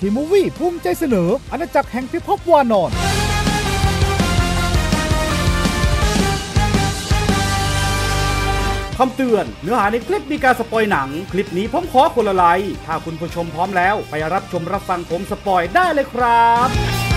ทีมูวี่ภูมิใจเสนอ อาณาจักรแห่งพิภพวานอนคำเตือนเนื้อหาในคลิปมีการสปอยหนัง คลิปนี้ผมขอคนละไลค์ถ้าคุณผู้ชมพร้อมแล้ว ไปรับชมรับฟังผมสปอยได้เลยครับ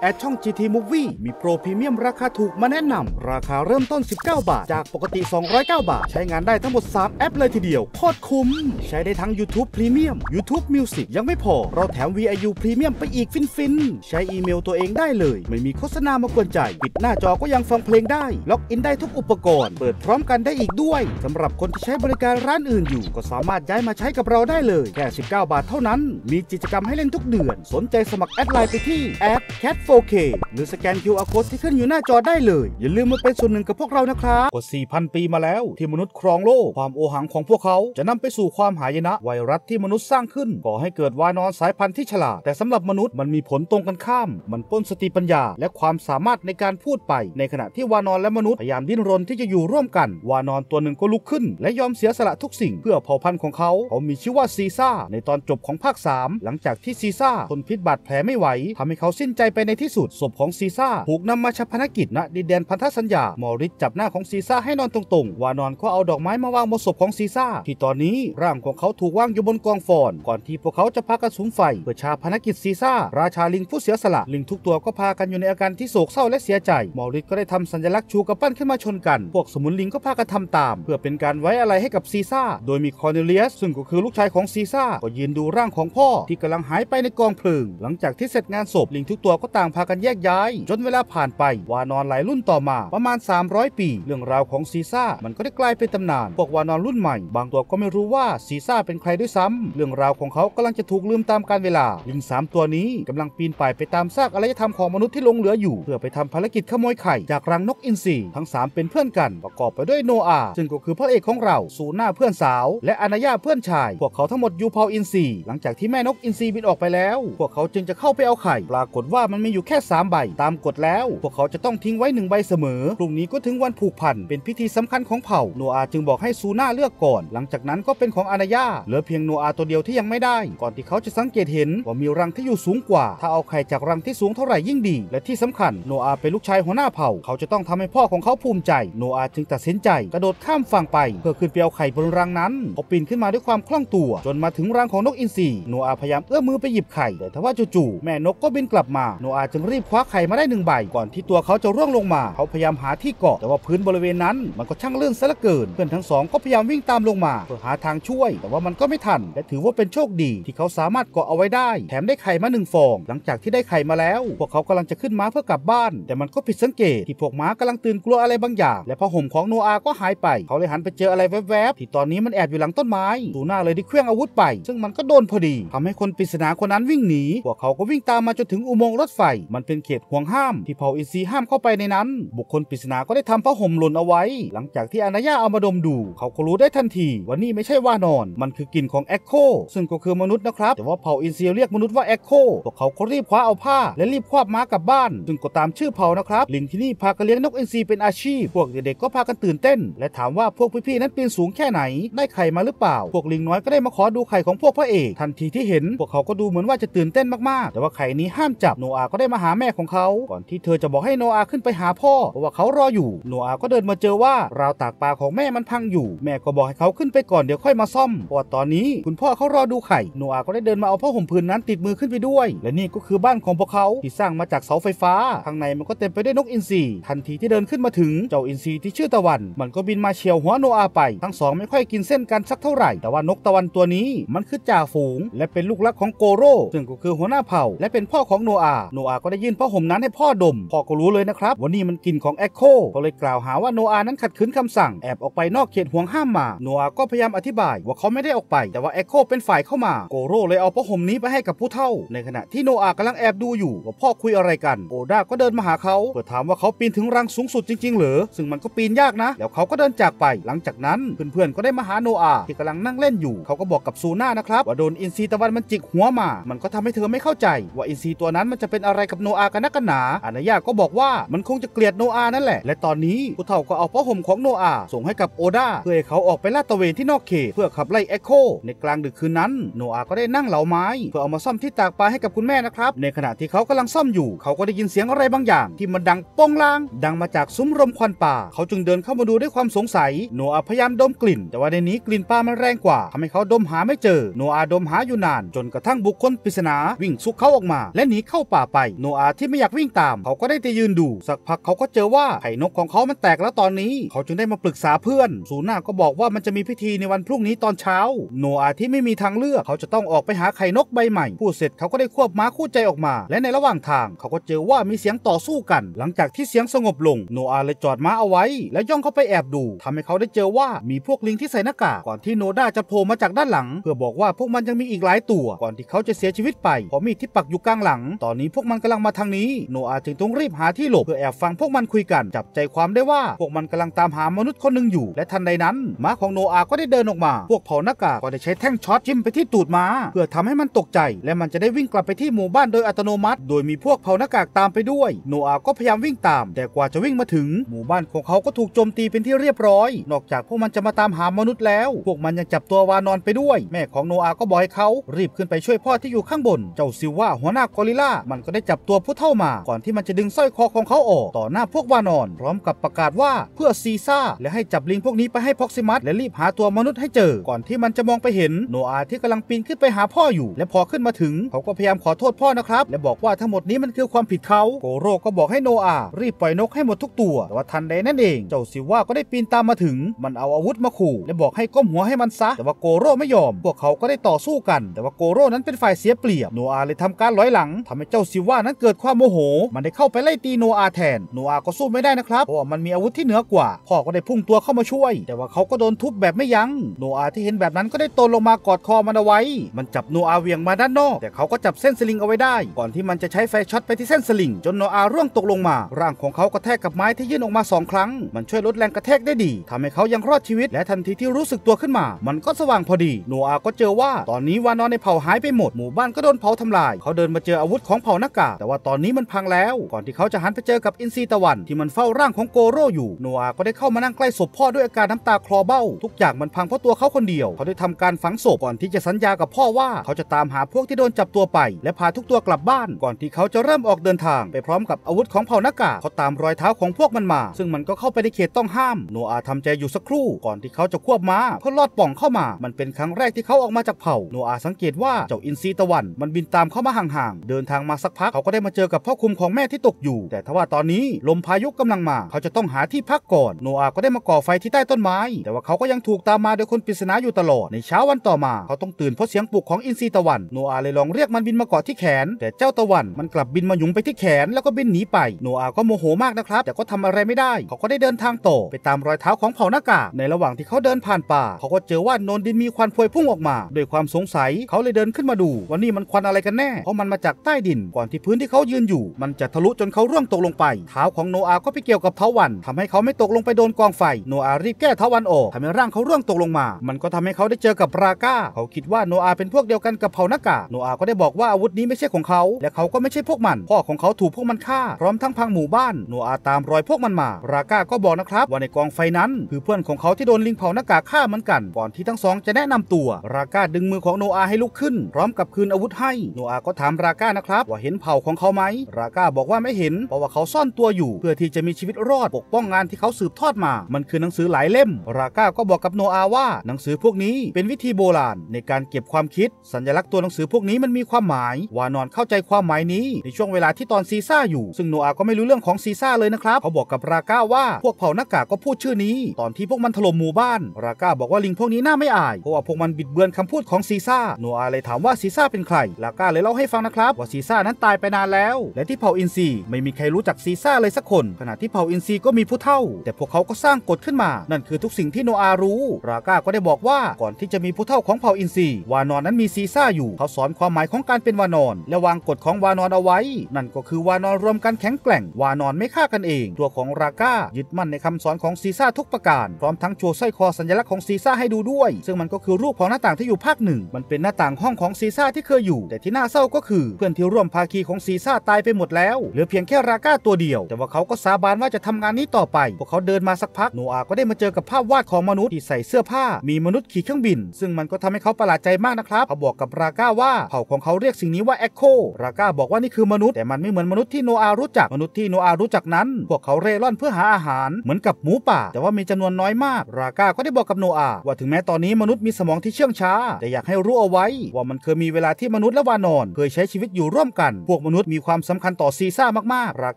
แอดช่อง GT Movie มีโปรพรีเมียมราคาถูกมาแนะนำ ราคาเริ่มต้น 19 บาทจากปกติ 209 บาท ใช้งานได้ทั้งหมด 3 แอปเลยทีเดียวโคตรคุ้มใช้ได้ทั้ง YouTube Premium YouTube Music ยังไม่พอ เราแถม VIU Premium ไปอีกฟิน ๆ ใช้อีเมลตัวเองได้เลย ไม่มีโฆษณามากวนใจ ปิดหน้าจอก็ยังฟังเพลงได้ ล็อกอินได้ทุกอุปกรณ์เปิดพร้อมกันได้อีกด้วยสำหรับคนที่ใช้บริการร้านอื่นอยู่ ก็สามารถย้ายมาใช้กับเราได้เลยแค่19 บาทเท่านั้น มีกิจกรรมให้เล่นทุกเดือนสนใจสมัครแอดไลน์ไปที่แอดแคท 4K หรือสแกน QR Code ที่ขึ้นอยู่หน้าจอได้เลย อย่าลืมมาเป็นส่วนหนึ่งกับพวกเรานะครับ กว่า 4,000 ปีมาแล้วที่มนุษย์ครองโลกความโอหังของพวกเขาจะนำไปสู่ความหายนะไวรัสที่มนุษย์สร้างขึ้นก่อให้เกิดวานอนสายพันธุ์ที่ฉลาดแต่สำหรับมนุษย์มันมีผลตรงกันข้าม มันป้นสติปัญญาและความสามารถในการพูดไป ในขณะที่วานอนและมนุษย์พยายามดิ้นรนที่จะอยู่ร่วมกัน วานอนตัวหนึ่งก็ลุกขึ้นและยอมเสียสละทุกสิ่งเพื่อเผ่าพันธุ์ของเขาเขา มีชื่อว่าซีซ่าในตอนจบของภาค 3 หลังจากที่ซีซ่าทนพิษบาดแผลไม่ไหว ทำให้เขาสิ้นใจไปในที่สุดศพของซีซ่าถูกนำมาชพนกิจ ณดินแดนพันธสัญญามอริสจับหน้าของซีซ่าให้นอนตรง ๆวานอนก็เอาดอกไม้มาวางบนศพของซีซ่าที่ตอนนี้ ร่างของเขาถูกวางอยู่บนกองฟอน ก่อนที่พวกเขาจะพากันสุมไฟ เพื่อชาพนกิจซีซ่าราชาลิงผู้เสียสละ ลิงทุกตัวก็พากันอยู่ในอาการที่โศกเศร้าและเสียใจมอริสก็ได้ทำสัญลักษณ์ชูกระปั้นขึ้นมาชนกันพวกสมุนลิงก็พากันทำตามเพื่อเป็นการไว้อะไรให้กับซีซ่าโดยมีคอร์เนเลียสซึ่งก็คือลูกชายของซีซ่าก็ยืนดูร่างของพ่อ ที่กำลังหายไปในกองเพลิงหลังจากที่เสร็จงานศพลิงทุกตัวก็ต่างางพากันแยกย้าย จนเวลาผ่านไป วานอนหลายรุ่นต่อมาประมาณ 300 ปี เรื่องราวของซีซ่ามันก็ได้กลายเป็นตำนานพวกวานอนรุ่นใหม่ บางตัวก็ไม่รู้ว่าซีซ่าเป็นใครด้วยซ้ำเรื่องราวของเขากำลังจะถูกลืมตามกาลเวลาลิง3ตัวนี้กำลังปีนป่ายไปตามซากอารยธรรมของมนุษย์ที่ลงเหลืออยู่ เพื่อไปทำภารกิจขโมยไข่จากรังนกอินทรีทั้ง 3 เป็นเพื่อนกัน ประกอบไปด้วยโนอาซึ่งก็คือพระเอกของเราสูน่าเพื่อนสาว และอนายาเพื่อนชายพวกเขาทั้งหมดอยู่เผาอินทรีหลังจากที่แม่นกอินทรีบินออกไปแล้วพวกเขาจึงจะเข้าไปเอาไข่ ปรากฏว่ามันไม่อยอยู่แค่ 3 ใบตามกฎแล้ว พวกเขาจะต้องทิ้งไว้หนึ่งใบเสมอพรุ่งนี้ก็ถึงวันผูกพัน เป็นพิธีสำคัญของเผ่า โนอาจึงบอกให้ซูน่าเลือกก่อน หลังจากนั้นก็เป็นของอาณาญาเหลือเพียงโนอาตัวเดียวที่ยังไม่ได้ ก่อนที่เขาจะสังเกตเห็นว่ามีรังที่อยู่สูงกว่า ถ้าเอาไข่จากรังที่สูงเท่าไหร่ยิ่งดี และที่สำคัญโนอาเป็นลูกชายหัวหน้าเผ่าเขาจะต้องทำให้พ่อของเขาภูมิใจโนอาจึงตัดสินใจกระโดดข้ามฝั่งไป เพื่อขึ้นไปเอาไข่บนรังนั้นเขาปีนขึ้นมาด้วยความคล่องตัว จนมาถึงรังของนกอินทรีโนอาพยายามเอื้อมือไปหยิบไข่ แต่ทว่าจู่ๆแม่นกก็บินกลับมาโนอาจึงรีบคว้าไข่มาได้หนึ่งใบก่อนที่ตัวเขาจะร่วงลงมา เขาพยายามหาที่เกาะ แต่ว่าพื้นบริเวณนั้นมันก็ช่างเลื่อนซะเหลือเกินเพื่อนทั้งสอง ก็พยายามวิ่งตามลงมาเพื่อหาทางช่วย แต่ว่ามันก็ไม่ทันและถือว่าเป็นโชคดีที่เขาสามารถเกาะเอาไว้ได้ แถมได้ไข่มาหนึ่งฟองหลังจากที่ได้ไข่มาแล้วพวกเขากำลังจะขึ้นม้าเพื่อกลับบ้าน แต่มันก็ผิดสังเกตที่พวกม้ากำลังตื่นกลัวอะไรบางอย่างและผ้าห่มของโนอาก็หายไป เขาเลยหันไปเจออะไรแวบๆ ที่ตอนนี้มันแอบอยู่หลังต้นไม้ดูหน้าเลยที่เครื่องอาวุธไป ซึ่งมันก็โดนพอดี ทำให้คนปริศนาคนนั้นวิ่งหนีพวกเขาก็วิ่งตามมาจนถึงอุโมงค์รถไฟมันเป็นเขตห่วงห้ามที่เผ่าอินทรีห้ามเข้าไปในนั้น บุคคลปริศนา ก็ได้ทำผ้าห่มหล่นเอาไว้ หลังจากที่อนาญาเอามาดมดูเขาก็รู้ได้ทันทีว่านี่ไม่ใช่ว่านอน มันคือกลิ่นของแอคโคซึ่งก็คือมนุษย์นะครับ แต่ว่าเผ่าอินทรีเรียกมนุษย์ว่าแอคโคพวกเขาก็รีบคว้าเอาผ้า และรีบควบม้ากลับบ้าน ซึ่งก็ตามชื่อเผ่านะครับลิงที่นี่พากันเลี้ยงนกอินทรีเป็นอาชีพพวกเด็กๆก็พากันตื่นเต้น และถามว่าพวกพี่ๆนั้นปีนสูงแค่ไหน ได้ไข่มาหรือเปล่าพวกลิงน้อยก็ได้มาขอดูไข่ของพวกพระเอกทันทีที่เห็นพวกเขาก็ดูเหมือนว่าจะตื่นเต้นมากๆแต่ว่าไข่นี้ห้ามจับโนอาก็ได้มาหาแม่ของเขา ก่อนที่เธอจะบอกให้โนอาขึ้นไปหาพ่อเพราะว่าเขารออยู่ โนอาก็เดินมาเจอว่าราวตากปลาของแม่มันพังอยู่ แม่ก็บอกให้เขาขึ้นไปก่อนเดี๋ยวค่อยมาซ่อม เพราะตอนนี้คุณพ่อเขารอดูไข่ โนอาก็ได้เดินมาเอาผ้าห่มผืนนั้นติดมือขึ้นไปด้วย และนี่ก็คือบ้านของพวกเขาที่สร้างมาจากเสาไฟฟ้า ข้างในมันก็เต็มไปด้วยนกอินทรี ทันทีที่เดินขึ้นมาถึง เจ้าอินทรีที่ชื่อตะวัน มันก็บินมาเฉียวหัวโนอาไป ทั้งสองไม่ค่อยกินเส้นกันสักเท่าไหร่ แต่ว่านกตะวันตัวนี้มันคือจ่าฝูง และเป็นลูกลักของโกโร่ซึ่งก็คือหัวหน้าเผ่าและเป็นพ่อของโนอาโนอาก็ได้ยื่นผ้าห่มนั้นให้พ่อดมพ่อก็รู้เลยนะครับว่านี่มันกลิ่นของแอคโคก็เลยกล่าวหาว่าโนอานั้นขัดขืนคำสั่งแอบออกไปนอกเขตห่วงห้ามมา โนอาก็พยายามอธิบายว่าเขาไม่ได้ออกไป แต่ว่าแอคโคเป็นฝ่ายเข้ามาโกโร่เลยเอาผ้าห่มนี้ไปให้กับผู้เท่า ในขณะที่โนอากำลังแอบดูอยู่ ว่าพ่อคุยอะไรกัน โอด้าก็เดินมาหาเขาเพื่อถามว่าเขาปีนถึงรังสูงสุดจริงๆหรือ ซึ่งมันก็ปีนยากนะ แล้วเขาก็เดินจากไป หลังจากนั้นเพื่อนๆก็ได้มาหาโนอาที่กำลังนั่งเล่นอยู่ เขาก็บอกกับซูน่านะครับว่าโดนอินซีตะวันมันจิกหัวมา มันก็ทำให้เธอไม่เข้าใจ ว่าอินซีตัวนั้นมันจะเป็นอะอะไรกับโนอากันนักหนาอานายาก็บอกว่ามันคงจะเกลียดโนอานั่นแหละและตอนนี้ผู้เฒ่าก็เอาผ้าห่มของโนอาส่งให้กับโอดาเพื่อให้เขาออกไปลาดตระเวนที่นอกเขตเพื่อขับไล่เอ็โคในกลางดึกคืนนั้นโนอาก็ได้นั่งเหลาไม้เพื่อเอามาซ่อมที่ตากปลาให้กับคุณแม่นะครับ ในขณะที่เขากำลังซ่อมอยู่ เขาก็ได้ยินเสียงอะไรบางอย่าง ที่มันดังป้องลาง ดังมาจากซุ้มรมควันป่าเขาจึงเดินเข้ามาดูด้วยความสงสัยโนอาพยายามดมกลิ่น แต่ว่าในนี้กลิ่นปลามันแรงกว่า ทำให้เขาดมหาไม่เจอโนอาดมหาอยู่นาน จนกระทั่งบุคคลปริศนาวิ่งซุกเขาออกมา และหนีเข้าป่าไปโนอาที่ไม่อยากวิ่งตาม เขาก็ได้แต่ยืนดู สักพักเขาก็เจอว่าไข่นกของเขามันแตกแล้วตอนนี้ เขาจึงได้มาปรึกษาเพื่อนซูน่าก็บอกว่ามันจะมีพิธีในวันพรุ่งนี้ตอนเช้าโนอาที่ไม่มีทางเลือกเขาจะต้องออกไปหาไข่นกใบใหม่พูดเสร็จเขาก็ได้ควบม้าคู่ใจออกมา และในระหว่างทางเขาก็เจอว่ามีเสียงต่อสู้กัน หลังจากที่เสียงสงบลงโนอาเลยจอดม้าเอาไว้ และย่องเข้าไปแอบดู ทำให้เขาได้เจอว่ามีพวกลิงที่ใส่หน้ากากก่อนที่โนดาจะโผล่มาจากด้านหลังเพื่อบอกว่าพวกมันยังมีอีกหลายตัวก่อนที่เขาจะเสียชีวิตไปเพราะมีดที่ปักอยู่กลางหลังตอนนี้พวกมันันกำลังมาทางนี้โนอาจึงต้องรีบหาที่หลบเพื่อแอบฟังพวกมันคุยกันจับใจความได้ว่าพวกมันกำลังตามหามนุษย์คนหนึ่งอยู่และทันใดนั้นม้าของโนอาก็ได้เดินออกมาพวกเผานัากากก็ได้ใช้แท่งช็อตจิ้มไปที่ตูดม้าเพื่อทำให้มันตกใจและมันจะได้วิ่งกลับไปที่หมู่บ้านโดยอัตโนมัติ โดยมีพวกเผานัากากตามไปด้วยโนอาก็พยายามวิ่งตาม แต่กว่าจะวิ่งมาถึงหมู่บ้านของเขาก็ถูกโจมตีเป็นที่เรียบร้อย นอกจากพวกมันจะมาตามหามนุษย์แล้วพวกมันยังจับตัววานอนไปด้วย แม่ของโนอาก็บอกให้เขารีบขึ้นไปช่วยพ่อที่อยู่ข้างบน เจ้าซิว่าหัวหน้ากอริล่ามันก็ได้จับตัวผู้เท่ามา ก่อนที่มันจะดึงสร้อยคอของเขาออก ต่อหน้าพวกวานอน พร้อมกับประกาศว่าเพื่อซีซ่าและให้จับลิงพวกนี้ไปให้พ็อกซิมัสและรีบหาตัวมนุษย์ให้เจอ ก่อนที่มันจะมองไปเห็นโนอาที่กำลังปีนขึ้นไปหาพ่ออยู่ และพอขึ้นมาถึงเขาก็พยายามขอโทษพ่อนะครับและบอกว่าทั้งหมดนี้มันคือความผิดเขาโกโรก็บอกให้โนอารีบปล่อยนกให้หมดทุกตัวแต่ว่าทันใดนั่นเองเจ้าซิว่าก็ได้ปีนตามมาถึงมันเอาอาวุธมาขู่และบอกให้ก้มหัวให้มันซะแต่ว่าโกโรไม่ยอมพวกเขาก็ได้ต่อสู้กัน แต่ว่าโกโรนั้นเป็นฝ่ายเสียเปรียบโนอาเลยทำการร้อยหลังทำให้เจ้าซิว่าานั้นเกิดความโมโห มันได้เข้าไปไล่ตีโนอาแทนโนอาก็สู้ไม่ได้นะครับเพราะมันมีอาวุธที่เหนือกว่าพ่อก็ได้พุ่งตัวเข้ามาช่วย แต่ว่าเขาก็โดนทุบแบบไม่ยัง้งโนอาที่เห็นแบบนั้นก็ได้ตนลงมากอดคอมันเอาไว้ มันจับโนอาเวียงมาด้านนอกแต่เขาก็จับเส้นสลิงเอาไว้ได้ ก่อนที่มันจะใช้ไฟช็อตไปที่เส้นสลิงจนโนอาร่วงตกลงมา ร่างของเขากระแทกกับไม้ที่ยื่นออกมาสองครั้งมันช่วยลดแรงกระแทกได้ดี ทำให้เขายังรอดชีวิต และทันทีที่รู้สึกตัวขึ้นมา มันก็สว่างพอดีโนอาก็เจอว่า ตอนนี้วานอนในเผ่าหายไปหมดหมู่บ้านก็โดนเผาทำลาย เขาเดินมาเจออาวุธของเผ่านักกาแต่ว่าตอนนี้มันพังแล้ว ก่อนที่เขาจะหันไปเจอกับอินซีตะวัน ที่มันเฝ้าร่างของโกโร่อยู่โนอา ก็ได้เข้ามานั่งใกล้ศพพ่อด้วยอาการน้ำตาคลอเบ้า ทุกอย่างมันพังเพราะตัวเขาคนเดียวเขาได้ทำการฝังศพก่อนที่จะสัญญากับพ่อว่าเขาจะตามหาพวกที่โดนจับตัวไป และพาทุกตัวกลับบ้าน ก่อนที่เขาจะเริ่มออกเดินทาง ไปพร้อมกับอาวุธของเผ่านากาเขาตามรอยเท้าของพวกมันมา ซึ่งมันก็เข้าไปในเขตต้องห้ามโนอาทำใจอยู่สักครู่ ก่อนที่เขาจะควบม้าเพื่อลอดป่องเข้ามา มันเป็นครั้งแรกที่เขาออกมาจากเผ่าโนอาสังเกตว่าเจ้าอินซีตะวันมันบินตามเข้ามาห่างๆเดินทางมาสักพักเขาก็ได้มาเจอกับพ่อคุมของแม่ที่ตกอยู่ แต่ทว่าตอนนี้ลมพายุกำลังมาเขาจะต้องหาที่พักก่อนโนอาก็ได้มาก่อไฟที่ใต้ต้นไม้ แต่ว่าเขาก็ยังถูกตามมาโดยคนปริศนาอยู่ตลอด ในเช้าวันต่อมา เขาต้องตื่นเพราะเสียงปลุกของอินทรีตะวันโนอาเลยลองเรียกมันบินมาเกาะที่แขน แต่เจ้าตะวันมันกลับบินมาหยุงไปที่แขน แล้วก็บินหนีไปโนอาก็โมโหมากนะครับ แต่ก็ทำอะไรไม่ได้ เขาก็ได้เดินทางต่อไปตามรอยเท้าของเผ่านากาในระหว่างที่เขาเดินผ่านป่า เขาก็เจอว่านนดินมีควันพวยพุ่งออกมาด้วยความสงสัยเขาเลยเดินขึ้นมาดูว่านี่มันควันอะไรกันแน่เพราะมันมาจากใต้ดินก่อนที่ที่พื้นที่เขายืนอยู่ มันจะทะลุจนเขาร่วงตกลงไปเท้าของโนอาก็ไปเกี่ยวกับเท้าวัน ทำให้เขาไม่ตกลงไปโดนกองไฟโนอารีบแก้เท้าวันออกทำให้ร่างเขาร่วงตกลงมา มันก็ทำให้เขาได้เจอกับราก้าเขาคิดว่าโนอาเป็นพวกเดียวกันกับเผ่านักกาโนอาก็ได้บอกว่าอาวุธนี้ไม่ใช่ของเขาและเขาก็ไม่ใช่พวกมันพ่อของเขาถูกพวกมันฆ่าพร้อมทั้งพังหมู่บ้านโนอาตามรอยพวกมันมา ราก้าก็บอกนะครับ ว่าในกองไฟนั้นคือเพื่อนของเขาที่โดนลิงเผ่านัากาฆ่าเหมือนกันก่อนที่ทั้งสองจะแนะนำตัว ราก้าดึงมือของโนอาให้ลุกขึ้นพร้อมกับคืนอาวุธให้โนอาก็ถามราก้านะครับว่าเห็นเผผ่าของเขาไหม ราก้าบอกว่าไม่เห็นเพราะว่าเขาซ่อนตัวอยู่ เพื่อที่จะมีชีวิตรอดปกป้องงานที่เขาสืบทอดมา มันคือหนังสือหลายเล่ม ราก้าก็บอกกับโนอาว่าหนังสือพวกนี้เป็นวิธีโบราณในการเก็บความคิด สัญลักษณ์ตัวหนังสือพวกนี้มันมีความหมายวานอนเข้าใจความหมายนี้ ในช่วงเวลาที่ตอนซีซ่าอยู่ซึ่งโนอาก็ไม่รู้เรื่องของซีซ่าเลยนะครับ เขาบอกกับราก้าว่าพวกเผ่าหน้ากากก็พูดชื่อนี้ตอนที่พวกมันถล่มหมู่บ้าน ราก้าบอกว่าลิงพวกนี้น่าไม่อายเพราะว่าพวกมันบิดเบือนคำพูดของซีซ่า โนอาเลยถามว่าซีซ่าเป็นใคร ราก้าเลยเล่าให้ฟังนะครับว่าซีซ่านั้นตายไปนานแล้ว และที่เผ่าอินซีไม่มีใครรู้จักซีซ่าเลยสักคน ขณะที่เผ่าอินซีก็มีผู้เท่า แต่พวกเขาก็สร้างกฎขึ้นมา นั่นคือทุกสิ่งที่โนอารู้ ราก้าก็ได้บอกว่าก่อนที่จะมีผู้เท่าของเผ่าอินซีวานอนนั้นมีซีซ่าอยู่เขาสอนความหมายของการเป็นวานอนและวางกฎของวานอนเอาไว้ นั่นก็คือวานอนรวมกันแข็งแกร่ง วานอนไม่ฆ่ากันเองตัวของราก้ายึดมั่นในคำสอนของซีซ่าทุกประการพร้อมทั้งโชว์สร้อยคอสัญลักษณ์ของซีซ่าให้ดูด้วย ซึ่งมันก็คือรูปของหน้าต่างที่อยู่ภาคหนึ่งมันเป็นหน้าต่างห้องของซีซ่าที่เคยอยู่ แต่ที่น่าเศร้าก็คือเพื่อนที่ร่วมภาคีของซีซ่าตายไปหมดแล้ว เหลือเพียงแค่ราก้าตัวเดียว แต่ว่าเขาก็สาบานว่าจะทำงานนี้ต่อไป พวกเขาเดินมาสักพักโนอา ก็ได้มาเจอกับภาพวาดของมนุษย์ที่ใส่เสื้อผ้ามีมนุษย์ขี่เครื่องบิน ซึ่งมันก็ทำให้เขาประหลาดใจมากนะครับ เขาบอกกับราก้าว่าเผ่าของเขาเรียกสิ่งนี้ว่าเอ็กโคราก้าบอกว่านี่คือมนุษย์แต่มันไม่เหมือนมนุษย์ที่โนอารู้จักมนุษย์ที่โนอารู้จักนั้นพวกเขาเร่ร่อนเพื่อหาอาหาร เหมือนกับหมูป่า แต่ว่ามีจำนวนน้อยมาก ราก้าก็ได้บอกกับโนอา ว่าถึงแม้ตอนนี้มนุษย์มีสมองที่เชื่องช้า แต่อยากให้รู้เอาไว้ ว่ามันเคยมีเวลาที่มนุษย์และวานอนเคยใช้ชีวิตอยู่ร่วมกันพวกมนุษย์มีความสำคัญต่อซีซ่ามากๆ รา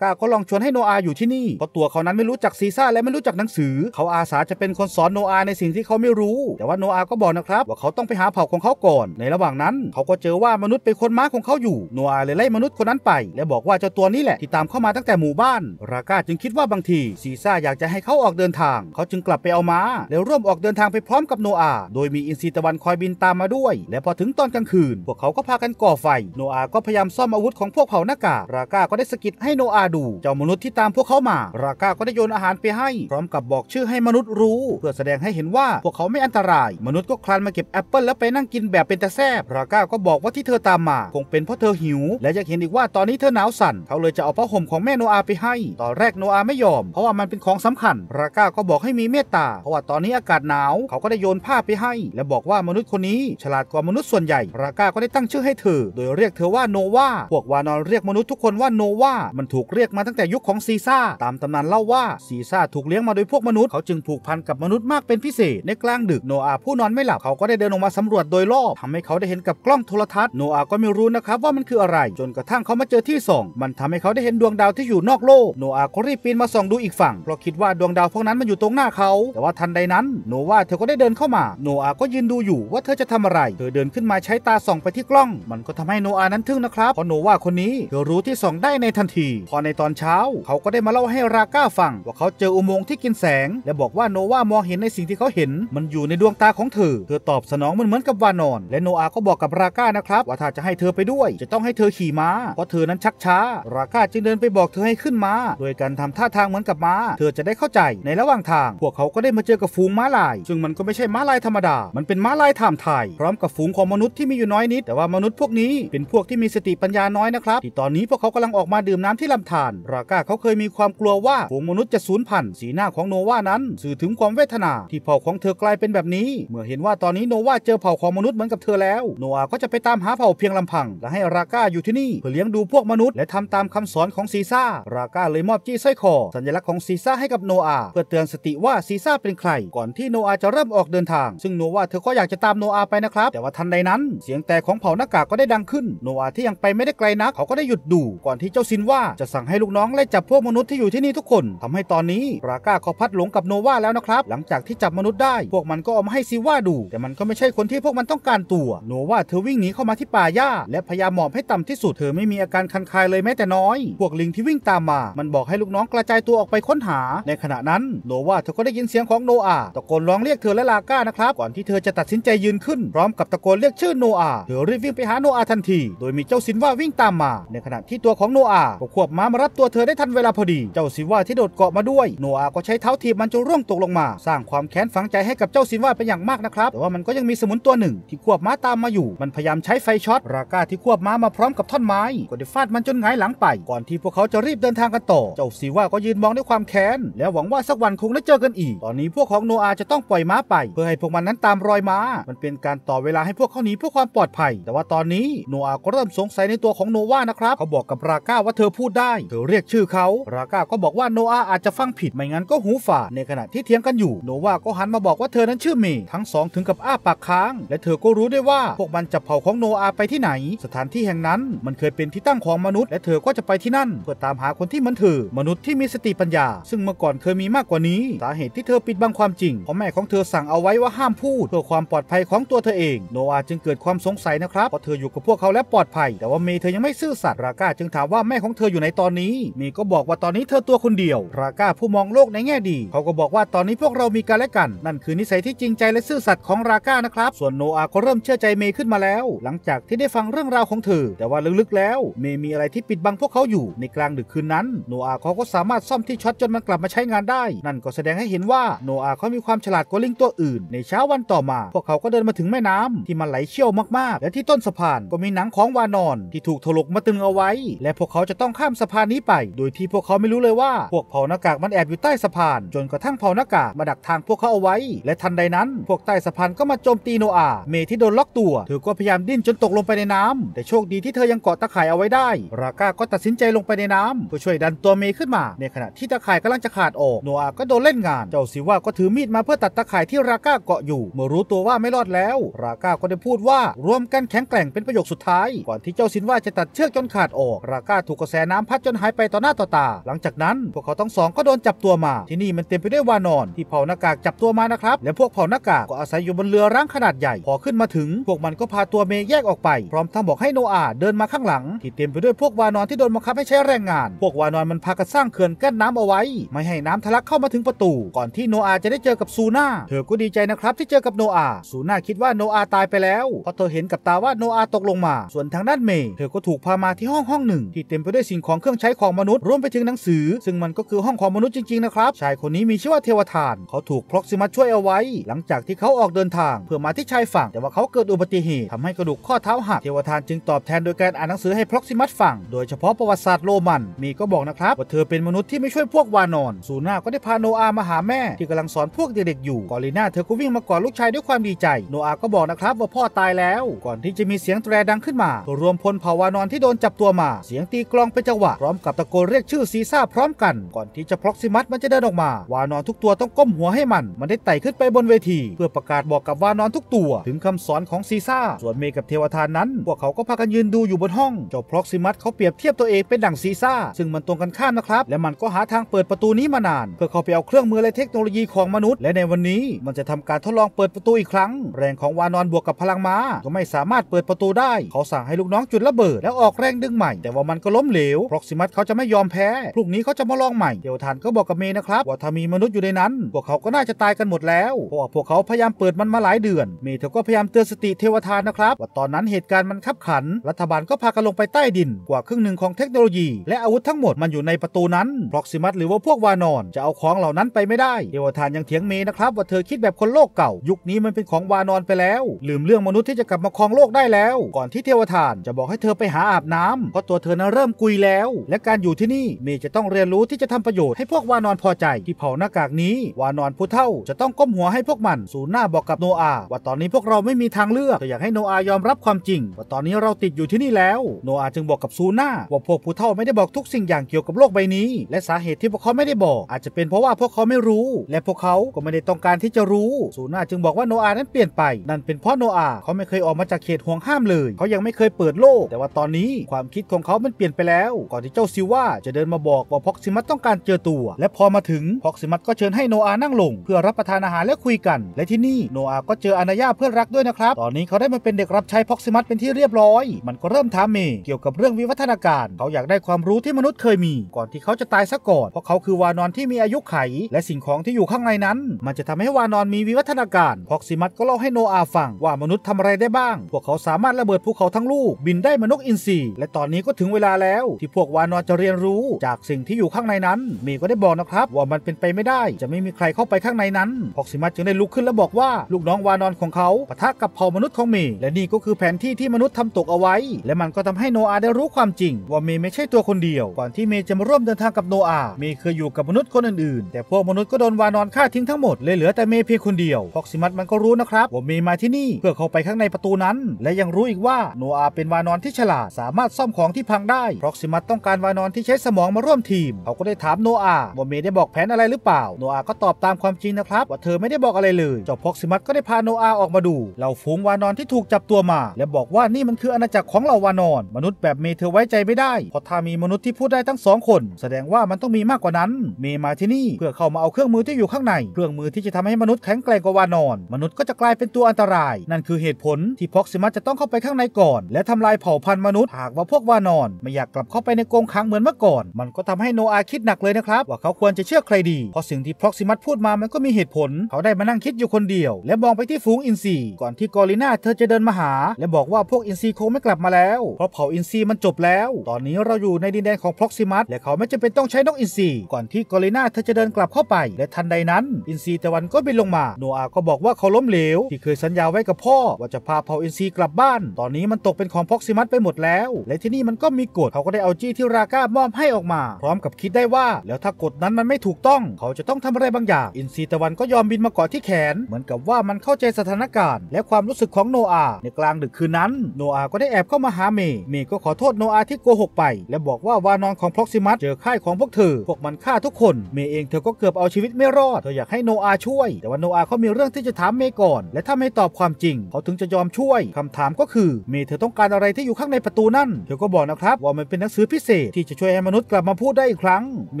ก้าก็ลองชวนให้โนอาอยู่ที่นี่ เพราะตัวเขานั้นไม่รู้จักซีซ่า และไม่รู้จักหนังสือ เขาอาสาจะเป็นคนสอนโนอาในสิ่งที่เขาไม่รู้ แต่ว่าโนอาก็บอกนะครับว่าเขาต้องไปหาเผ่าของเขาก่อน ในระหว่างนั้น เขาก็เจอว่ามนุษย์เป็นคนม้าของเขาอยู่ โนอาเลยไล่มนุษย์คนนั้นไป และบอกว่าเจ้าตัวนี้แหละ ที่ตามเข้ามาตั้งแต่หมู่บ้าน ราก้าจึงคิดว่าบางที ซีซ่าอยากจะให้เขาออกเดินทาง เขาจึงกลับไปเอาม้าแล้วร่วมออกเดินทางไปพร้อมกับโนอา โดยมีอินทรีตะวันคอยบินตามมาด้วย และพอถึงตอนกลางคืนพวกเขาก็พากันก่อไฟโนอาก็พยายามซ่อมอาวุธของพวกเผ่าหน้ากา ราก้าก็ได้สกิดให้โนอาดูเจ้ามนุษย์ที่ตามพวกเขามา ราก้าก็ได้โยนอาหารไปให้ พร้อมกับบอกชื่อให้มนุษย์รู้เพื่อแสดงให้เห็นว่าพวกเขาไม่อันตราย มนุษย์ก็คลานมาเก็บแอปเปิลแล้วไปนั่งกินแบบเป็นตะแซบราก้าก็บอกว่าที่เธอตามมา คงเป็นเพราะเธอหิว และอยากเห็นอีกว่าตอนนี้เธอหนาวสั่นเขาเลยจะเอาผ้าห่มของแม่โนอาไปให้ตอนแรกโนอาไม่ยอมเพราะว่ามันเป็นของสำคัญ ราก้าก็บอกให้มีเมตตา เพราะว่าตอนนี้อากาศหนาวเขาก็ได้โยนผ้าไปให้ และบอกว่ามนุษย์คนนี้ฉลาดกว่ามนุษย์ส่วนใหญ่ ราก้าก็ได้ตั้งชื่อให้เธอโดยเรียกเธอว่าโนวาพวกวาานอนเรียกมนุษย์ทุกคนว่าโนวา มันถูกเรียกมาตั้งแต่ยุคของซีซ่า ตามตำนานเล่าว่าซีซ่าถูกเลี้ยงมาโดยพวกมนุษย์เขาจึงผูกพันกับมนุษย์มากเป็นพิเศษในกลางดึกโนอา ผู้นอนไม่หลับ เขาก็ได้เดินออกมาสำรวจโดยรอบทำให้เขาได้เห็นกับกล้องโทรทัศน์โนอาก็ไม่รู้นะครับว่ามันคืออะไร จนกระทั่งเขามาเจอที่ส่องมันทำให้เขาได้เห็นดวงดาวที่อยู่นอกโลกโนอาก็รีบปีนมาส่องดูอีกฝั่งเพราะคิดว่าดวงดาวพวกนั้นมันอยู่ตรงหน้าเขาแต่ว่าทันใดนั้นโนวาเธอก็ได้เดินเข้ามาโนอาก็ยืนดูอยู่ว่าเธอจะทำอะไรเธอเดินขึ้นมาใช้ตาส่องไปที่กล้อง มันก็ทำให้โนอานั้นทึ่งนะครับเพราะโนวาคนนี้เธอรู้ที่สองได้ในทันที พอในตอนเช้าเขาก็ได้มาเล่าให้ราก้าฟัง ว่าเขาเจออุโมงค์ที่กินแสง และบอกว่าโนวามองเห็นในสิ่งที่เขาเห็นมันอยู่ในดวงตาของเธอ เธอตอบสนองมันเหมือนกับวานอน และโนอาก็บอกกับราก้านะครับว่าถ้าจะให้เธอไปด้วย จะต้องให้เธอขี่ม้า เพราะเธอนั้นชักช้า ราก้าจึงเดินไปบอกเธอให้ขึ้นม้าโดยการทำท่าทางเหมือนกับม้า เธอจะได้เข้าใจ ในระหว่างทาง พวกเขาก็ได้มาเจอกับฝูงม้าลายซึ่งมันก็ไม่ใช่ม้าลายธรรมดา มันเป็นม้าลายถามไทยพร้อมกับฝูงของมนุษย์ที่มีอยู่น้อยนิด แต่ว่ามนุษย์พวกนี้เป็นพวกที่มีสติปัญญาน้อยนะครับที่ตอนนี้พวกเขากำลังออกมาดื่มน้ำที่ลำธาร ราก้าเขาเคยมีความกลัวว่าฝูงมนุษย์จะสูญพันธุ์สีหน้าของโนวานั้นสื่อถึงความเวทนาที่เผ่าของเธอกลายเป็นแบบนี้ เมื่อเห็นว่าตอนนี้โนวาเจอเผ่าของมนุษย์เหมือนกับเธอแล้ว โนอาก็จะไปตามหาเผ่าเพียงลำพัง และให้ราก้าอยู่ที่นี่ เพื่อเลี้ยงดูพวกมนุษย์และทำตามคำสอนของซีซ่า ราก้าเลยมอบจี้สร้อยคอสัญลักษณ์ของซีซ่าให้กับโนอาเพื่อเตือนสติว่าซีซ่าเป็นใคร ก่อนที่โนอาจะเริ่มออกเดินทาง ซึ่งโนวาเธอก็อยากจะตามโนอาไปนะครับ แต่ว่าทันใดนั้น เสียงแตกของเผ่าหน้ากากก็ได้ดังขึ้นโนอาที่ยังไปไม่ได้ไกลนักเขาก็ได้หยุดดูก่อนที่เจ้าซินว่าจะสั่งให้ลูกน้องไล่จับพวกมนุษย์ที่อยู่ที่นี่ทุกคนทำให้ตอนนี้ราก้าเขาพัดหลงกับโนวาแล้วนะครับ หลังจากที่จับมนุษย์ได้ พวกมันก็เอามาให้ซิว่าดู แต่มันก็ไม่ใช่คนที่พวกมันต้องการตัว โนวาเธอวิ่งหนีเข้ามาที่ป่าหญ้าและพยายามหมอบให้ต่ำที่สุดเธอไม่มีอาการคันคายเลยแม้แต่น้อยพวกลิงที่วิ่งตามมา มันบอกให้ลูกน้องกระจายตัวออกไปค้นหา ในขณะนั้นโนวาเธอก็ได้ยินเสียงของโนอาตะโกนร้องเรียกเธอและลาก้านะครับก่อนที่เธอจะตัดสินใจยืนขึ้นพร้อมกับตะโกนเรียกชื่อโนอาเธอรีบวิ่งไปหาโนอาทันทีโดยมีเจ้าซินว่าวิ่งตามามมาในขณะที่ตัวของโนอาก็ควบม้ามารับตัวเธอได้ทันเวลาพอดี เจ้าซิว่าที่โดดเกาะมาด้วยโนอาก็ใช้เท้าถีบมันจนร่วงตกลงมา สร้างความแค้นฝังใจให้กับเจ้าซิว่าเป็นอย่างมากนะครับ แต่ว่ามันก็ยังมีสมุนตัวหนึ่งที่ควบม้าตามมาอยู่ มันพยายามใช้ไฟช็อต ราก้าที่ควบม้ามาพร้อมกับท่อนไม้ก็ได้ฟาดมันจนหงายหลังไป ก่อนที่พวกเขาจะรีบเดินทางกันต่อเจ้าซิว่าก็ยืนมองด้วยความแค้นแล้วหวังว่าสักวันคงได้เจอกันอีก ตอนนี้ พวกของโนอาจะต้องปล่อยม้าไป เพื่อให้พวกมันนั้นตามรอยม้า มันเป็นการต่อเวลาให้พวกเขาหนีเพื่อความปลอดภัย แต่ว่าตอนนี้โนอาก็เริ่มสงสัยในตัวของโนวานะครับ เขาบอกกับราก้าว่าเธอพูดได้ เธอเรียกชื่อเขาราก้าก็บอกว่าโนอาอาจจะฟังผิด ไม่งั้นก็หูฝาดในขณะที่เถียงกันอยู่โนวาก็หันมาบอกว่าเธอนั้นชื่อเมย์ทั้งสองถึงกับอ้าปากค้าง และเธอก็รู้ได้ว่าพวกมันจะเผาของโนอาไปที่ไหน สถานที่แห่งนั้นมันเคยเป็นที่ตั้งของมนุษย์ และเธอก็จะไปที่นั่นเพื่อตามหาคนที่มันเือ มนุษย์ที่มีสติปัญญาซึ่งเมื่อก่อนเคยมีมากกว่านี้สาเหตุที่เธอปิดบังความจริงเพราะแม่ของเธอสั่งเอาไว้ว่าห้ามพูดเพื่อความปลอดภัยของตัวเธอเองโนอาจึงเกิดความสงสัยนะครับเพราะเธออยู่กับพวกเขาและปลอดภัยแต่ว่าเมย์เธอยังไม่ไม่ซื่อสัตย์ราก้าจึงถามว่าแม่ของเธออยู่ในตอนนี้มีก็บอกว่าตอนนี้เธอตัวคนเดียว ราก้าผู้มองโลกในแง่ดีเขาก็บอกว่าตอนนี้พวกเรามีกันและกัน นั่นคือนิสัยที่จริงใจและซื่อสัตย์ของราก้านะครับส่วนโนอาก็เริ่มเชื่อใจเมย์ขึ้นมาแล้ว หลังจากที่ได้ฟังเรื่องราวของเธอแต่ว่าลึกๆแล้วเมย์มีอะไรที่ปิดบังพวกเขาอยู่ในกลางดึกคืนนั้น โนอาเขาก็สามารถซ่อมที่ช็อตจนมันกลับมาใช้งานได้ นั่นก็แสดงให้เห็นว่าโนอาเขามีความฉลาดกว่าลิงตัวอื่นในเช้าวันต่อมาพวกเขาก็เดินมาถึงแม่น้ำที่มันไหลเชี่ยวมากๆ และที่ต้นสะพานก็มีหนังของวานอนที่ถูกทลลกมาตึงเอาไว้และพวกเขาจะต้องข้ามสะพานนี้ไป โดยที่พวกเขาไม่รู้เลยว่าพวกเผาหน้ากากมันแอบอยู่ใต้สะพาน จนกระทั่งเผาหน้ากากมาดักทางพวกเขาเอาไว้และทันใดนั้นพวกใต้สะพานก็มาโจมตีโนอา เมที่โดนล็อกตัวเธอก็พยายามดิ้นจนตกลงไปในน้ำ แต่โชคดีที่เธอยังเกาะตะข่ายเอาไว้ได้ ราก้าก็ตัดสินใจลงไปในน้ำเพื่อช่วยดันตัวเมขึ้นมาในขณะที่ตะข่ายกำลังจะขาดออกโนอาก็โดนเล่นงาน เจ้าซิว่าก็ถือมีดมาเพื่อตัดตะข่ายที่ราก้าเกาะอยู่เมื่อรู้ตัวว่าไม่รอดแล้ว ราก้าก็ได้พูดว่าร่วมกันแข็งแกร่งเป็นประโยคสุดท้าย ก่อนที่เจ้าซินว่าจะตัดเชือกจนขาดออก ราก้าถูกกระแสน้ำพัดจน หายไปต่อหน้าต่อตาหลังจากนั้น พวกเขาทั้งสองก็โดนจับตัวมา ที่นี่มันเต็มไปด้วยวานอนที่เผ่าหน้ากากจับตัวมานะครับและพวกเผ่าหน้ากากก็อาศัยอยู่บนเรือร่างขนาดใหญ่พอขึ้นมาถึงพวกมันก็พาตัวเมย์แยกออกไปพร้อมทั้งบอกให้โนอาเดินมาข้างหลัง ที่เต็มไปด้วยพวกวานอนที่โดนบังคับให้ใช้แรงงาน พวกวานอนมันพากันสร้างเขื่อนกั้นน้ำเอาไว้ ไม่ให้น้ำทะลักเข้ามาถึงประตู ก่อนที่โนอาจะได้เจอกับซูน่าเธอก็ดีใจนะครับที่เจอกับโนอาซูน่าคิดว่าโนอาตายไปแล้วเพราะเธอเห็นกับตาว่าโนอาตกลงมา ส่วนทางด้านเมย์เธอก็ถูกพามาที่ห้องห้องหนึ่ง ที่เต็มไปด้วยสิ่งของเครื่องใช้ของมนุษย์รวมไปถึงหนังสือซึ่งมันก็คือห้องของมนุษย์จริงๆนะครับ ชายคนนี้มีชื่อว่าเทวทาน เขาถูกพล็อกซิมัสช่วยเอาไว้หลังจากที่เขาออกเดินทาง เพื่อมาที่ชายฝั่ง แต่ว่าเขาเกิดอุบัติเหตุทำให้กระดูกข้อเท้าหักเทวทานจึงตอบแทนโดยการอ่านหนังสือให้พล็อกซิมัสฟังโดยเฉพาะประวัติศาสตร์โรมันมีก็บอกนะครับว่าเธอเป็นมนุษย์ที่ไม่ช่วยพวกวานอนซูน่าก็ได้พาโนอามาหาแม่ที่กำลังสอนพวกเด็กๆอยู่กอลิน่าเธอก็วิ่งมากอดลูกชายด้วยความดีใจโนอาก็บอกนะครับ ว่าพ่อตายแล้วก่อนที่จะมีเสียงแตรดังขึ้นมา รวมพลภาวานอนที่โดนจับตัวมา เสียงตีกลองเป็นจังหวะพร้อมกับตะโกนเรียกชื่อซีซ่าพร้อมกันก่อนที่จะพล็อกซิมัสมันจะเดินออกมา วานอนทุกตัวต้องก้มหัวให้มัน มันได้ไต่ขึ้นไปบนเวที เพื่อประกาศบอกกับวานอนทุกตัว ถึงคำสอนของซีซ่าส่วนเมกับเทวทานนั้นพวกเขาก็พากันยืนดูอยู่บนห้อง เจ้าพล็อกซิมัสเขาเปรียบเทียบตัวเองเป็นดั่งซีซ่าซึ่งมันตรงกันข้ามนะครับและมันก็หาทางเปิดประตูนี้มานานเพื่อเขาไปเอาเครื่องมือและเทคโนโลยีของมนุษย์และในวันนี้ มันจะทำการทดลองเปิดประตูอีกครั้ง แรงของวานอนบวกกับพลังม้าก็ไม่สามารถเปิดประตูได้เขาสั่งให้ลูกน้องจุดระเบิดแลวแล้วออกแรงดึงใหม่ แต่ว่ามันก็ล้มเหลวพร็อกซิมัสเขาจะไม่ยอมแพ้พรุ่งนี้เขาจะมาลองใหม่เดวทันก็บอกกับเมย์นะครับว่าถ้ามีมนุษย์อยู่ในนั้นพวกเขาก็น่าจะตายกันหมดแล้วเพราะพวกเขาพยายามเปิดมันมาหลายเดือน เมย์เธอก็พยายามเตือนสติเทวทานนะครับ ว่าตอนนั้นเหตุการณ์มันขับขัน รัฐบาลก็พากันลงไปใต้ดินกว่าครึ่งหนึ่งของเทคโนโลยีและอาวุธทั้งหมดมันอยู่ในประตูนั้นพร็อกซิมัสหรือว่าพวกวานอนจะเอาของเหล่านั้นไปไม่ได้เทวทานยังเถียงเมย์นะครับว่าเธอคิดแบบคนโลกเก่า ยุคนี้มันเป็นของวานอนไปแล้ว ลืมเรื่องมนุษย์ที่จะกลับมาครองโลกได้แล้วก่อนที่เทวทานจะบอกให้เธอไปหาาอาบน้ำเพราะตัวเธอนั้นเริ่มกุยแล้ว และการอยู่ที่นี่เมย์จะต้องเรียนรู้ที่จะทำประโยชน์ให้พวกวานอนพอใจที่เผาหน้ากากนี้ วานอนผู้เท่าจะต้องก้มหัวให้พวกมันสูนหน้าบอกกับโนอา ว่าตอนนี้พวกเราไม่มีทางเลือกแต่อยากให้โนอายอมรับความจริง ว่าตอนนี้เราติดอยู่ที่นี่แล้วโนอาจึงบอกกับซูน่าว่าพวกผู้เท่าไม่ได้บอกทุกสิ่งอย่างเกี่ยวกับโลกใบนี้ และสาเหตุที่พวกเขาไม่ได้บอก อาจจะเป็นเพราะว่าพวกเขาไม่รู้ และพวกเขาก็ไม่ได้ต้องการที่จะรู้ซูน่าจึงบอกว่าโนอานั้นเปลี่ยนไป นั่นเป็นเพราะโนอาเขาไม่เคยออกมาจากเขตห่วงห้ามเลยเขายังไม่เคยเปิดโลกแต่ว่าตอนนนี้ความคิดของเขามันเปลี่ยนไปแล้ว ก่อนที่เจ้าซิว่าจะเดินมาบอกว่าพ็อกซิมัสต้องการเจอตัว และพอมาถึงพ็อกซิมัสก็เชิญให้โนอานั่งลง เพื่อรับประทานอาหารและคุยกัน และที่นี่โนอาก็เจออนายาเพื่อนรักด้วยนะครับ ตอนนี้เขาได้มาเป็นเด็กรับใช้พ็อกซิมัสเป็นที่เรียบร้อย มันก็เริ่มถามเมเกี่ยวกับเรื่องวิวัฒนาการเขาอยากได้ความรู้ที่มนุษย์เคยมี ก่อนที่เขาจะตายซะก่อนเพราะเขาคือวานอนที่มีอายุไข และสิ่งของที่อยู่ข้างในนั้น มันจะทำให้วานอนมีวิวัฒนาการพ็อกซิมัสก็เล่าให้โนอาฟังว่ามนุษย์ทำอะไรได้บ้าง พวกเขาสามารถระเบิดภูเขาทั้งลูกบินได้มนุษย์อินิและตอนนี้ก็ถึงเวลาแล้วที่พวกวานอนจะเรียนรู้ จากสิ่งที่อยู่ข้างในนั้นเม์ก็ได้บอกนะครับว่ามันเป็นไปไม่ได้จะไม่มีใครเข้าไปข้างในนั้นพอกซิมัสจึงได้ลุกขึ้นและบอกว่าลูกน้องวานอนของเขาปะทะกับเผ่ามนุษย์ของเมย์และนี่ก็คือแผนที่ที่มนุษย์ทำตกเอาไว้ และมันก็ทำให้โนอาได้รู้ความจริง ว่าเมย์ไม่ใช่ตัวคนเดียวก่อนที่เมย์จะมาร่วมเดินทางกับโนอาเมย์เคยอยู่กับมนุษย์คนอื่นๆแต่พวกมนุษย์ก็โดนวานอนฆ่าทิ้งทั้งหมดเลยเหลือแต่เมย์เพียงคนเดียวพอกซิมัสมันก็รู้นะครับว่าเมย์มาที่นี่เพื่อเข้าไปข้างในประตูนั้น และยังรู้อีกว่าโนอา เป็นวานอนที่ฉลาสามารถซ่อมของที่พังได้เพราะซิมัสต้องการวานอนที่ใช้สมองมาร่วมทีม เขาก็ได้ถามโนอาว่าเมย์ได้บอกแผนอะไรหรือเปล่า โนอาก็ตอบตามความจริงนะครับ ว่าเธอไม่ได้บอกอะไรเลยเจ้าพ็อกซิมัสก็ได้พาโนอาออกมาดูเราฟูงวานอนที่ถูกจับตัวมา และบอกว่านี่มันคืออาณาจักรของเราวานอน มนุษย์แบบเมย์เธอไว้ใจไม่ได้เพราะถ้ามีมนุษย์ที่พูดได้ทั้งสองคน แสดงว่ามันต้องมีมากกว่านั้นเมย์มาที่นี่เพื่อเข้ามาเอาเครื่องมือที่อยู่ข้างในเครื่องมือที่จะทำให้มนุษย์แข็งแกร่งกว่าวานอนมนุษย์ก็จะกลายเป็นตัวอันตราย นั่นคือเหตุผลที่พ็อกซิมัสจะต้องเข้าไปข้างในก่อนและทำลายเผ่าพันธุ์มนุุษย์หากว่าพวกวานอนไม่อยากกลับเข้าไปในกรงขังเหมือนเมื่อก่อน มันก็ทำให้โนอาคิดหนักเลยนะครับ ว่าเขาควรจะเชื่อใครดี เพราะสิ่งที่พ็อกซิมัสพูดมามันก็มีเหตุผล เขาได้มานั่งคิดอยู่คนเดียว และมองไปที่ฝูงอินทรีก่อนที่กอริน่าเธอจะเดินมาหา และบอกว่าพวกอินทรีคงไม่กลับมาแล้ว เพราะเผ่าอินทรีมันจบแล้ว ตอนนี้เราอยู่ในดินแดนของพ็อกซิมัสและเขาไม่จำเป็นต้องใช้นกอินทรีก่อนที่กอริน่าเธอจะเดินกลับเข้าไป และทันใดนั้น อินทรีตะวันก็บินลงมาโนอาก็บอกว่าเขาล้มเหลวที่เคยสัญญาไว้กับพ่อ ว่าจะพาเผ่าอินทรีกลับบ้าน ตอนนี้มันตกเป็นของพ็อกซิมัสไปหมดแล้วแล้วและที่นี่มันก็มีกฎเขาก็ได้เอาจี้ที่ราก้ามอบให้ออกมา พร้อมกับคิดได้ว่า แล้วถ้ากฎนั้นมันไม่ถูกต้อง เขาจะต้องทำอะไรบางอย่าง อินซีตะวันก็ยอมบินมาเกาะที่แขน เหมือนกับว่ามันเข้าใจสถานการณ์ และความรู้สึกของโนอาในกลางดึกคืนนั้นโนอาก็ได้แอบเข้ามาหาเมย์เมย์ก็ขอโทษโนอาที่โกหกไป และบอกว่าวานอนของพล็อกซิมัสเจอค่ายของพวกเธอพวกมันฆ่าทุกคนเมย์เองเธอก็เกือบเอาชีวิตไม่รอดเธออยากให้โนอาช่วย แต่ว่าโนอาเขามีเรื่องที่จะถามเมย์ก่อนและถ้าไม่ตอบความจริง เขาถึงจะยอมช่วยคำถามก็คือเมย์เธอต้องการอะไรที่อยู่ข้างในประตููนั่นเธอก็บอกนะครับว่ามันเป็นหนังสือพิเศษที่จะช่วยให้มนุษย์กลับมาพูดได้อีกครั้งเม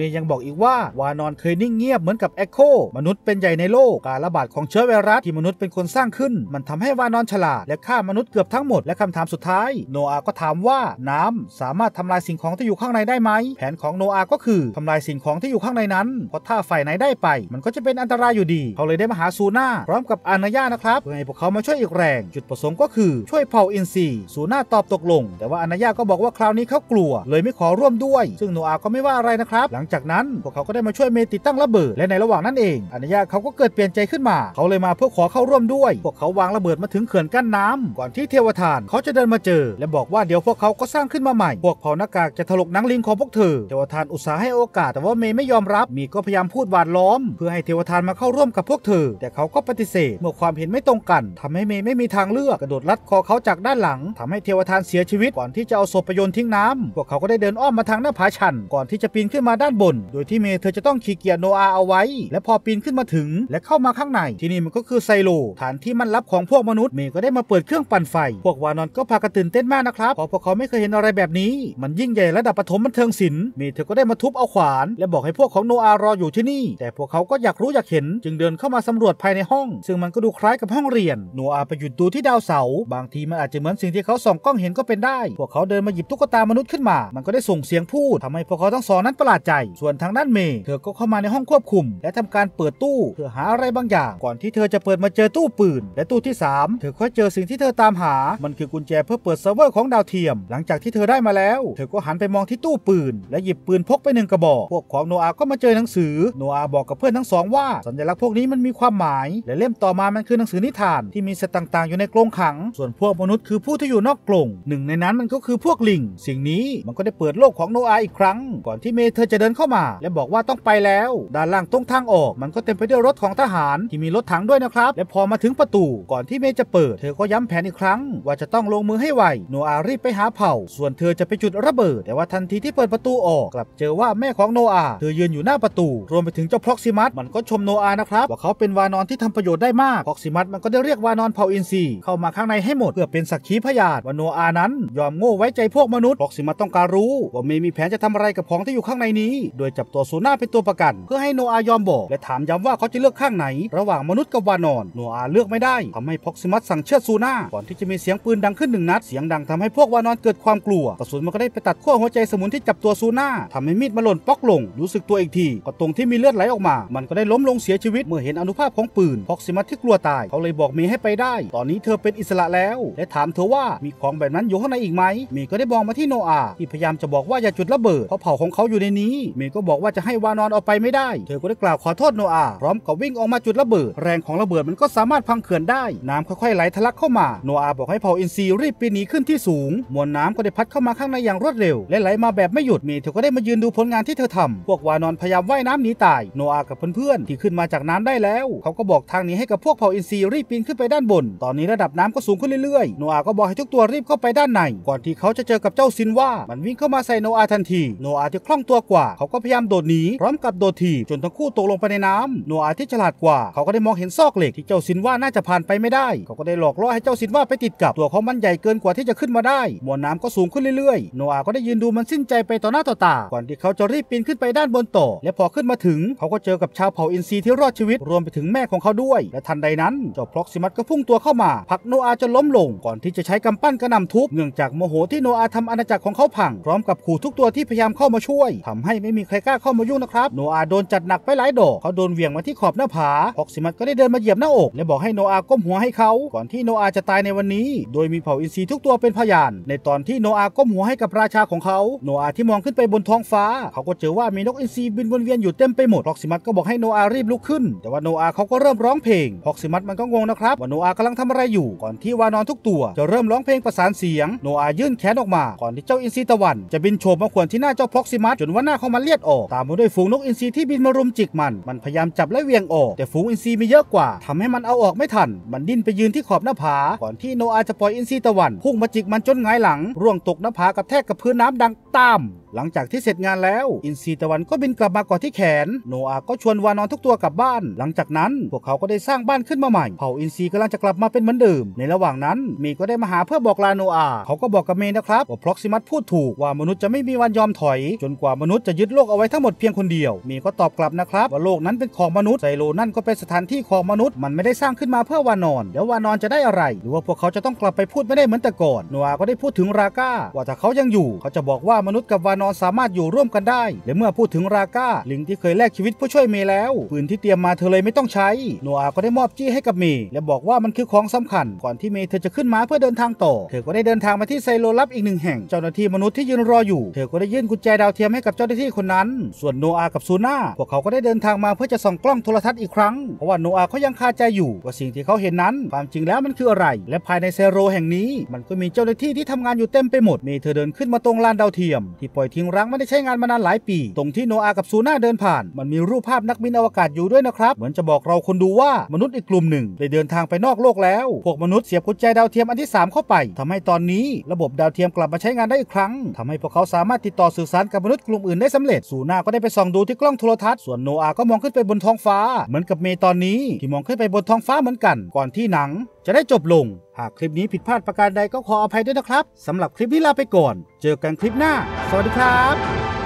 ย์ยังบอกอีกว่า วานอนเคยนิ่งเงียบเหมือนกับเอ็โคมนุษย์เป็นใหญ่ในโลกการระบาดของเชื้อไวรัสที่มนุษย์เป็นคนสร้างขึ้น มันทำให้วานอนฉลาด และฆ่ามนุษย์เกือบทั้งหมดและคำถามสุดท้ายโนอาก็ถามว่าน้ำสามารถทำลายสิ่งของที่อยู่ข้างในได้ไหม แผนของโนอาก็คือทำลายสิ่งของที่อยู่ข้างในนั้นเพราะถ้าฝ่ายไหนได้ไป มันก็จะเป็นอันตรายอยู่ดีเขาเลยได้มาหาซูน่าพร้อมกับอานาญาานะครับเพื่อให้พวกเขามาช่วยอีกแรง จุดประสงค์ก็คือช่วยเผาอินทรีย์ซูน่าตอบตกลงแต่ว่าอานายาก็บอกว่าคราวนี้เขากลัว เลยไม่ขอร่วมด้วย ซึ่งโนอาก็ไม่ว่าอะไรนะครับ หลังจากนั้นพวกเขาก็ได้มาช่วยเมติดตั้งระเบิดและในระหว่างนั้นเองอานายาเขาก็เกิดเปลี่ยนใจขึ้นมาเขาเลยมาเพื่อขอเข้าร่วมด้วยพวกเขาวางระเบิดมาถึงเขื่อนกั้นน้ำ ก่อนที่เทวทานเขาจะเดินมาเจอ และบอกว่าเดี๋ยวพวกเขาก็สร้างขึ้นมาใหม่พวกเผานากากจะถลกนังลิงของพวกเธอเทวทานอุตสาห์ให้โอกาส แต่ว่าเมย์ไม่ยอมรับ มีก็พยายามพูดหวานล้อม เพื่อให้เทวทานมาเข้าร่วมกับพวกเธอแต่เขาก็ปฏิเสธเมื่อความเห็นไม่ตรงกันทำให้เมไม่มีทางเลือกกระโดดลัดคอเขาจากด้านหลัง ทำให้เทวทานเสียชีวิตก่อนที่จะเอาศพไปโยนทิ้งน้ำพวกเขาก็ได้เดินอ้อมมาทางหน้าผาชัน ก่อนที่จะปีนขึ้นมาด้านบน โดยที่เมย์เธอจะต้องขี่เกียร์โนอาเอาไว้ และพอปีนขึ้นมาถึงและเข้ามาข้างใน ที่นี่มันก็คือไซโล ฐานที่มันลับของพวกมนุษย์เมย์ก็ได้มาเปิดเครื่องปั่นไฟพวกวานอนก็พากันตื่นเต้นมากนะครับเพราะพวกเขาไม่เคยเห็นอะไรแบบนี้ มันยิ่งใหญ่ระดับปฐมมันเทิงศิลป์เมย์เธอก็ได้มาทุบเอาขวานและบอกให้พวกของโนอารออยู่ที่นี่ แต่พวกเขาก็อยากรู้อยากเห็นจึงเดินเข้ามาสำรวจภายในห้อง ซึ่งมันก็ดูคล้ายกับห้องเรียนโนอาไปหยุดดูที่ดาวเสา บางทีมันอาจจะเหมือนสิ่งที่เขาส่องกล้องเห็นก็เป็นได้พวกเขาเดินมาหยิบตุ๊กตามนุษย์ขึ้นมา มันก็ได้ส่งเสียงพูดทำให้พวกเขาทั้งสองนั้นประหลาดใจ ส่วนทางด้านเมย์เธอก็เข้ามาในห้องควบคุม และทำการเปิดตู้เพื่อหาอะไรบางอย่างก่อนที่เธอจะเปิดมาเจอตู้ปืน และตู้ที่ 3 เธอค่อยเจอสิ่งที่เธอตามหา มันคือกุญแจเพื่อเปิดเซิร์ฟเวอร์ของดาวเทียม หลังจากที่เธอได้มาแล้วเธอก็หันไปมองที่ตู้ปืนและหยิบปืนพกไปหนึ่งกระบอก พวกของโนอาก็มาเจอหนังสือโนอาบอกกับเพื่อนทั้งสอง ว่าสัญลักษณ์พวกนี้มันมีความหมายและเล่มต่อมา มันคือหนังสือนิทานที่มีสตต่างๆอยู่ในกรงขัง ส่วนพวกมนุษย์คือผู้ที่อยู่นอกกรงหนึ่งในนั้น้นมันก็คือพวกลิงสิ่งนี้มันก็ได้เปิดโลกของโนอาอีกครั้ง ก่อนที่เมเธอจะเดินเข้ามา และบอกว่าต้องไปแล้วด้านล่างตรงทางออก มันก็เต็มไปด้วยรถของทหารที่มีรถถังด้วยนะครับและพอมาถึงประตู ก่อนที่เมจะเปิด เธอก็ย้ำแผนอีกครั้ง ว่าจะต้องลงมือให้ไวโนอารีบไปหาเผ่า ส่วนเธอจะไปจุดระเบิด แต่ว่าทันทีที่เปิดประตูออกกลับเจอว่าแม่ของโนอาเธอยืนอยู่หน้าประตู รวมไปถึงเจ้าพล็อกซิมัสมันก็ชมโนอานะครับว่าเขาเป็นวานอนที่ทำประโยชน์ได้มากพล็อกซิมัสมันก็ได้เรียกวานอนเผ่าอินซีเข้ามาข้างในให้หมดเพื่อเป็นสักขีพยานว่าโนอานั้นยยอมโง่ไว้ใจพวกมนุษย์พ็อกซิมาต้องการรู้ ว่าเมย์มีแผนจะทำอะไรกับของที่อยู่ข้างในนี้ โดยจับตัวโซน่าเป็นตัวประกัน เพื่อให้โนอายอมบอก และถามย้ำว่าเขาจะเลือกข้างไหน ระหว่างมนุษย์กับวานอนโนอาเลือกไม่ได้ทำให้พ็อกซิมัสสั่งเชือดโซน่าก่อนที่จะมีเสียงปืนดังขึ้นหนึ่งนัด เสียงดังทำให้พวกวานอนเกิดความกลัวกระสุนมันก็ได้ไปตัดขั้วหัวใจสมุนที่จับตัวโซน่าทำให้มีดมาหล่นป๊อกลง รู้สึกตัวอีกที ก็ตรงที่มีเลือดไหลออกมามันก็ได้ล้มลงเสียชีวิตเมื่อเห็นอนุภาพของปืนพ็อกซิมัสที่กลัวตายเขาเลยบอกเมย์ให้ไปได้ตอนนี้เธอเป็นอิสระแล้ว และถามเธอว่ามีของแบบนั้นอยู่ข้างในอีกีกไหมเมย์ก็ได้บองมาที่โนอาที่พยายามจะบอกว่าอย่าจุดระเบิดเพราะเผ่าของเขาอยู่ในนี้เมย์ก็บอกว่าจะให้วานอนเอาไปไม่ได้ เธอก็ได้กล่าวขอโทษโนอาพร้อมกับวิ่งออกมาจุดระเบิด แรงของระเบิดมันก็สามารถพังเขื่อนได้น้ำค่อยๆไหลทะลักเข้ามาโนอาบอกให้เผ่าอินซีรีบปีนหนีขึ้นที่สูงมวลน้ำก็ได้พัดเข้ามาข้างในอย่างรวดเร็วและไหลมาแบบไม่หยุดเมย์เธอก็ได้มายืนดูผลงานที่เธอทำพวกวานอนพยายามว่ายน้ำหนีตาย โนอากับเพื่อนๆที่ขึ้นมาจากน้ำได้แล้ว เขาก็บอกทางนี้ให้กับพวกเผ่าอินซีรีบปีนขึ้นไปด้านบน ตอนนี้ระดับน้าก็สูงขึ้นเรื่อยๆโนอาก็บอกให้ทุกตัวรีบเข้าไปด้านในก่อนที่เขาจะเจอกับเจ้าซินว่ามันวิ่งเข้ามาใส่โนอาทันทีโนอาที่คล่องตัวกว่า เขาก็พยายามโดดหนีพร้อมกับโดดถีบจนทั้งคู่ตกลงไปในน้ำโนอาที่ฉลาดกว่าเขาก็ได้มองเห็นซอกเหล็กที่เจ้าซินว่าน่าจะผ่านไปไม่ได้ เขาก็ได้หลอกล่อให้เจ้าซินว่าไปติดกับตัวเขามันใหญ่เกินกว่าที่จะขึ้นมาได้มวลน้ำก็สูงขึ้นเรื่อยๆโนอาก็ได้ยืนดูมันสิ้นใจไปต่อหน้าต่อตาก่อนที่เขาจะรีบปีนขึ้นไปด้านบนต่อและพอขึ้นมาถึง เขาก็เจอกับชาวเผ่าอินทรีที่รอดชีวิตรวมไปถึงแม่ของเขาด้วย และทันใดนั้นเจ้าพล็อกซิมัสก็พุ่งตัวเข้ามาพักโนอาจะล้มลงก่อนที่จะใช้กำปั้นกระนำทุบเนื่องจากากโมโหที่โนอาทำอาณาจักรของ เขาพังพร้อมกับขู่ทุกตัวที่พยายามเข้ามาช่วย ทำให้ไม่มีใครกล้าเข้ามายุ่งนะครับโนอาโดนจัดหนักไปหลายดอกเขาโดนเหวี่ยงมาที่ขอบหน้าผาพอกซิมัสก็ได้เดินมาเหยียบหน้าอกและบอกให้โนอาก้มหัวให้เขา ก่อนที่โนอาจะตายในวันนี้โดยมีเผ่าอินทรีทุกตัวเป็นพยาน ในตอนที่โนอาก้มหัวให้กับราชาของเขาโนอาที่มองขึ้นไปบนท้องฟ้าเขาก็เจอว่ามีนกอินทรีบินวนเวียนอยู่เต็มไปหมดพอกซิมัสก็บอกให้โนอารีบลุกขึ้นแต่ว่าโนอาเขาก็เริ่มร้องเพลงพอกซิมัสมันก็งงนะครับ ว่าโนอากำลังทำอะไรอยู่ก่อนที่วานอนทุกตัว จะเริ่มร้องเพลงประสานเสียงโนอายื่นแขนออกมาก่อนที่เจ้าอินทรีตะวันจะบินโฉบมาขวนที่หน้าเจ้าพ็อกซิมัสจนว่าหน้าของมันเลียดออก ตามมาด้วยฝูงนกอินทรีที่บินมารุมจิก มันมันพยายามจับและเวียงออก แต่ฝูงอินทรีมีเยอะกว่าทำให้มันเอาออกไม่ทันมันดิ้นไปยืนที่ขอบหน้าผาก่อนที่โนอาจะปล่อยอินทรีตะวันพุ่งมาจิกมันจนหงายหลังร่วงตกหน้าผากระแทกกับพื้นน้ำดังตามหลังจากที่เสร็จงานแล้ว อินทรีตะวันก็บินกลับมากอดที่แขนโนอาก็ชวนวานอนทุกตัวกลับบ้าน หลังจากนั้นพวกเขาก็ได้สร้างบ้านขึ้นมาใหม่เผ่าอินทรีกำลังจะกลับมาเป็นเหมือนเดิมในระหว่างนั้นเมย์ก็ได้มาหาเพื่อบอกลาโนอาเขาก็บอกกับเมย์นะครับว่าพล็อกซิมัสพูดถูกว่ามนุษย์จะไม่มีวันยอมถอยจนกว่ามนุษย์จะยึดโลกเอาไว้ทั้งหมดเพียงคนเดียวเมย์ก็ตอบกลับนะครับ ว่าโลกนั้นเป็นของมนุษย์ไซโลนั่นก็เป็นสถานที่ของมนุษย์มันไม่ได้สร้างขึ้นมาเพื่อวานอน แล้ววานอนจะได้อะไร หรือว่าพวกเขาจะต้องกลับไปพูดไม่ได้เหมือนแต่ก่อนโนอาก็ได้พูดถึงราก้าว่าถ้าเขายังอยู่เขาจะบอกว่ามนุษย์กับวานนอนสามารถอยู่ร่วมกันได้ และเมื่อพูดถึงราก้า ลิงที่เคยแลกชีวิตผู้ช่วยเมย์แล้วปืนที่เตรียมมาเธอเลยไม่ต้องใช้ โนอาก็ได้มอบจี้ให้กับเมย์และบอกว่ามันคือของสำคัญ ก่อนที่เมย์เธอจะขึ้นมาเพื่อเดินทางต่อ เธอก็ได้เดินทางมาที่ไซโลลับอีกหนึ่งแห่งเจ้าหน้าที่มนุษย์ที่ยืนรออยู่เธอก็ได้ยื่นกุญแจดาวเทียมให้กับเจ้าหน้าที่คนนั้น ส่วนโนอากับซูน่าพวกเขาก็ได้เดินทางมาเพื่อจะส่องกล้องโทรทัศน์อีกครั้งเพราะว่าโนอาเขายังคาใจอยู่ว่าสิ่งที่เขาเห็นนั้นความจริงแล้วมันคืออะไร และภายในเซโรแห่งนี้ มันก็มีเจ้าหน้าที่ที่ทำงานอยู่เต็มไปหมดเมย์เธอเดินขึ้นมาตรงลานดาวเทียมที่ปล่อยทิ้งร้างไม่ได้ใช้งานมานานหลายปี ตรงที่โนอากับซูน่าเดินผ่าน มันมีรูปภาพนักบินอวกาศอยู่ด้วยนะครับ เหมือนจะบอกเราคนดูว่ามนุษย์อีกกลุ่มหนึ่งได้เดินทางไปนอกโลกแล้ว พวกมนุษย์เสียบกุญแจดาวเทียมอันที่ 3 เข้าไปทำให้ตอนนี้ ระบบดาวเทียมกลับมาใช้งานได้อีกครั้ง ทำให้พวกเขาสามารถติดต่อสื่อสารกับมนุษย์กลุ่มอื่นได้สำเร็จ ซูน่าก็ได้ไปส่องดูที่กล้องโทรทัศน์ ส่วนโนอาก็มองขึ้นไปบนท้องฟ้า เหมือนกับเมตอนนี้ที่มองขึ้นไปบนท้องฟ้าเหมือนกัน ก่อนที่หนังจะได้จบลง หากคลิปนี้ผิดพลาดประการใดก็ขออภัยด้วยนะครับ สำหรับคลิปนี้ลาไปก่อน เจอกันคลิปหน้า สวัสดีครับ